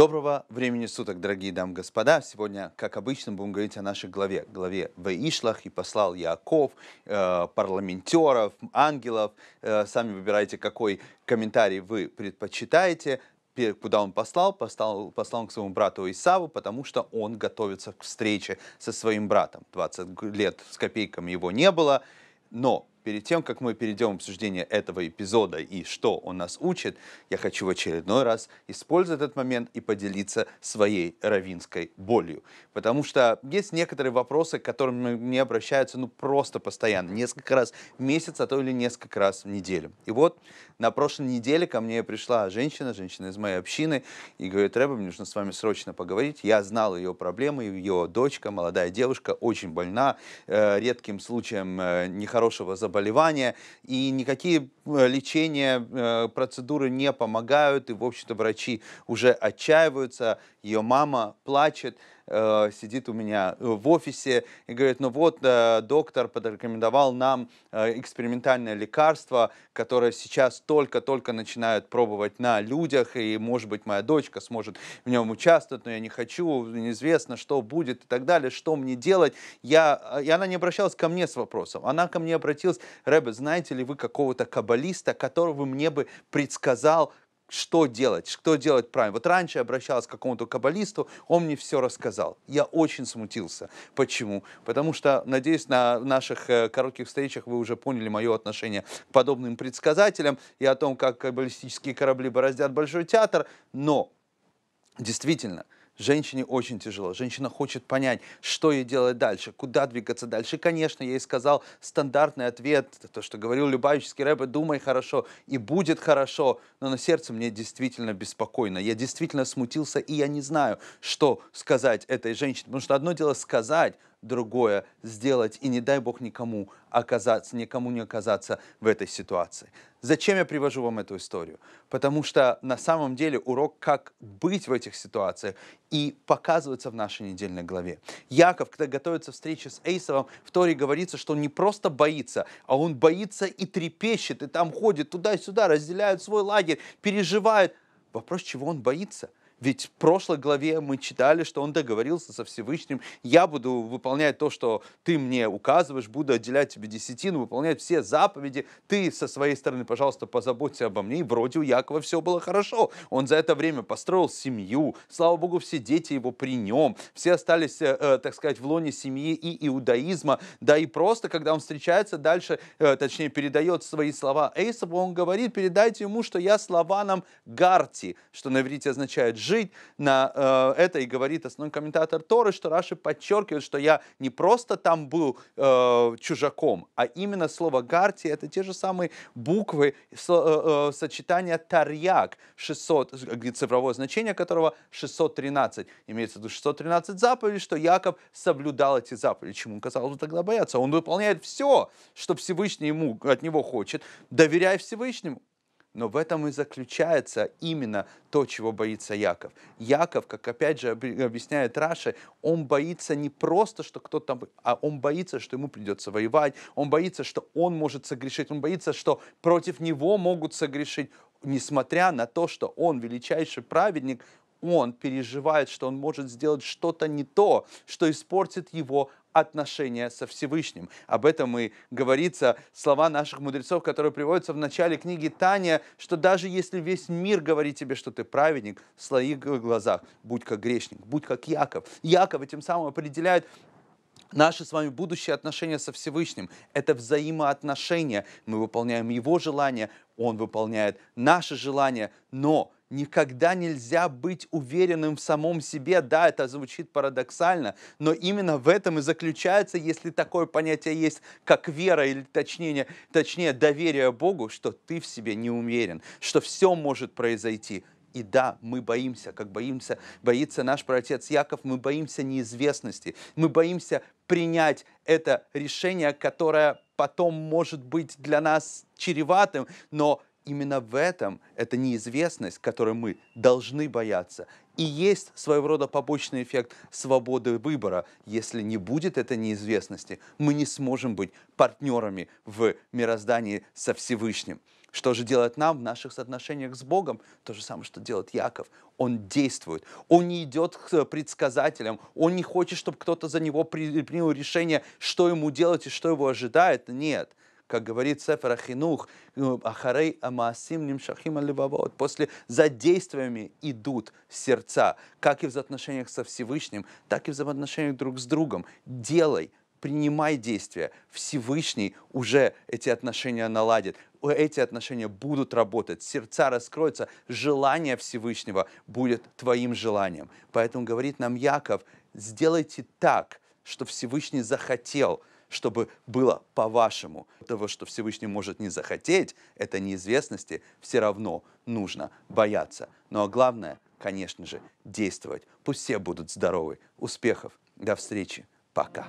Доброго времени суток, дорогие дамы и господа. Сегодня, как обычно, будем говорить о нашей главе. Главе Ваишлах и послал Яков, э, парламентеров, ангелов. Э, сами выбирайте, какой комментарий вы предпочитаете куда он послал? послал? Послал он к своему брату Исаву, потому что он готовится к встрече со своим братом. 20 лет с копейками его не было, но перед тем, как мы перейдем к обсуждению этого эпизода и что он нас учит, я хочу в очередной раз использовать этот момент и поделиться своей равинской болью. Потому что есть некоторые вопросы, к которым мне обращаются ну просто постоянно, несколько раз в месяц, а то или несколько раз в неделю. И вот на прошлой неделе ко мне пришла женщина, женщина из моей общины, и говорит, Рэба, мне нужно с вами срочно поговорить. Я знал ее проблемы, ее дочка, молодая девушка, очень больна, э, редким случаем э, нехорошего заболевания заболевание, и никакие э, лечения, э, процедуры не помогают, и, в общем-то, врачи уже отчаиваются, ее мама плачет. Э, сидит у меня э, в офисе и говорит, ну вот э, доктор подрекомендовал нам экспериментальное лекарство, которое сейчас только-только начинают пробовать на людях, и, может быть, моя дочка сможет в нем участвовать, но я не хочу, неизвестно, что будет и так далее, что мне делать. Я, и она не обращалась ко мне с вопросом, она ко мне обратилась, Рэбе, знаете ли вы какого-то каббалиста, которого мне бы предсказал, что делать, что делать правильно. Вот раньше я обращалась к какому-то каббалисту, он мне все рассказал. Я очень смутился. Почему? Потому что, надеюсь, на наших э, коротких встречах вы уже поняли мое отношение к подобным предсказателям и о том, как каббалистические корабли бороздят Большой театр. Но, действительно, Женщине очень тяжело. Женщина хочет понять, что ей делать дальше, куда двигаться дальше. И, конечно, я ей сказал стандартный ответ, то, что говорил Любавический рэп, думай хорошо, и будет хорошо. Но на сердце мне действительно беспокойно. Я действительно смутился, и я не знаю, что сказать этой женщине. Потому что одно дело сказать, другое сделать и не дай бог никому оказаться, никому не оказаться в этой ситуации. Зачем я привожу вам эту историю? Потому что на самом деле урок, как быть в этих ситуациях, и показывается в нашей недельной главе. Яков, когда готовится встреча с Эйсовым, в Торе говорится, что он не просто боится, а он боится и трепещет, и там ходит туда-сюда, разделяет свой лагерь, переживает. Вопрос, чего он боится – ведь в прошлой главе мы читали, что он договорился со Всевышним, я буду выполнять то, что ты мне указываешь, буду отделять тебе десятину, выполнять все заповеди, ты со своей стороны, пожалуйста, позаботься обо мне. И вроде у Якова все было хорошо. Он за это время построил семью, слава Богу, все дети его при нем, все остались, э, э, так сказать, в лоне семьи и иудаизма, да и просто, когда он встречается дальше, э, точнее, передает свои слова Эйсову, он говорит, передайте ему, что я слованом Гарти, что на иврите означает жить на э, это, и говорит основной комментатор Торы, что Раши подчеркивает, что я не просто там был э, чужаком, а именно слово «гарти» — это те же самые буквы со, э, э, сочетания «тарьяк», 600, цифровое значение которого 613. Имеется в виду 613 заповедей, что Яков соблюдал эти заповеди. Чему, казалось бы, тогда бояться? Он выполняет все, что Всевышний ему, от него хочет, доверяя Всевышнему. Но в этом и заключается именно то, чего боится Яков. Яков, как опять же объясняет Раша, он боится не просто, что кто-то там, а он боится, что ему придется воевать, он боится, что он может согрешить, он боится, что против него могут согрешить. Несмотря на то, что он величайший праведник, он переживает, что он может сделать что-то не то, что испортит его отношения со Всевышним. Об этом и говорится слова наших мудрецов, которые приводятся в начале книги Таня, что даже если весь мир говорит тебе, что ты праведник, в своих глазах будь как грешник, будь как Яков. Яков тем самым определяет Наши с вами будущие отношения со Всевышним – это взаимоотношения. Мы выполняем Его желания, Он выполняет наши желания, но никогда нельзя быть уверенным в самом себе. Да, это звучит парадоксально, но именно в этом и заключается, если такое понятие есть, как вера или точнее, точнее доверие Богу, что ты в себе не уверен, что все может произойти. И да, мы боимся, как боимся, боится наш протец Яков, мы боимся неизвестности, мы боимся принять это решение, которое потом может быть для нас чреватым, но именно в этом эта неизвестность, которой мы должны бояться. И есть своего рода побочный эффект свободы выбора. Если не будет этой неизвестности, мы не сможем быть партнерами в мироздании со Всевышним. Что же делает нам в наших соотношениях с Богом? То же самое, что делает Яков. Он действует. Он не идет к предсказателям. Он не хочет, чтобы кто-то за него принял решение, что ему делать и что его ожидает. Нет как говорит Сефер Ахинух, ну, Ахарей Амаасим Нимшахим Аливавод, после за действиями идут сердца, как и в отношениях со Всевышним, так и в взаимоотношениях друг с другом. Делай, принимай действия. Всевышний уже эти отношения наладит. Эти отношения будут работать, сердца раскроются, желание Всевышнего будет твоим желанием. Поэтому говорит нам Яков, сделайте так, что Всевышний захотел – чтобы было по-вашему. Того, что Всевышний может не захотеть, это неизвестности, все равно нужно бояться. Но ну, а главное, конечно же, действовать. Пусть все будут здоровы. Успехов. До встречи. Пока.